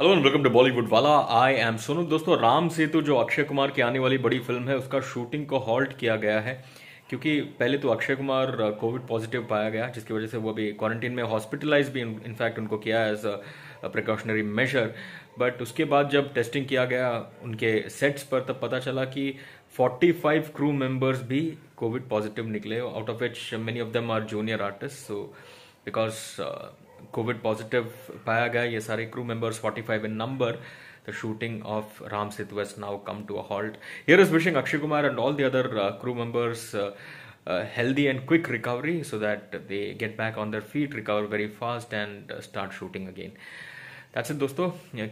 hello and welcome to Bollywood वाला I M Sonu दोस्तों राम सेतु जो अक्षय कुमार की आने वाली बड़ी फिल्म है उसका शूटिंग को हॉल्ट किया गया है क्योंकि पहले तो अक्षय कुमार कोविड पॉजिटिव पाया गया जिसकी वजह से वो अभी क्वारंटीन में हॉस्पिटलाइज भी इनफैक्ट उनको किया as a precautionary measure but उसके बाद जब टेस्टिंग किया गया उनके सेट्स पर तब पता चला कि 45 क्रू मेंबर्स भी कोविड पॉजिटिव निकले out of which many of them are junior artist so because covid positive पाया गया ये सारे crew members 45 in number the shooting of Ram Setu has now come to a halt here is wishing Akshay Kumar and all the other crew members healthy and quick recovery so that they get back on their feet recover very fast and start shooting again that's it दोस्तों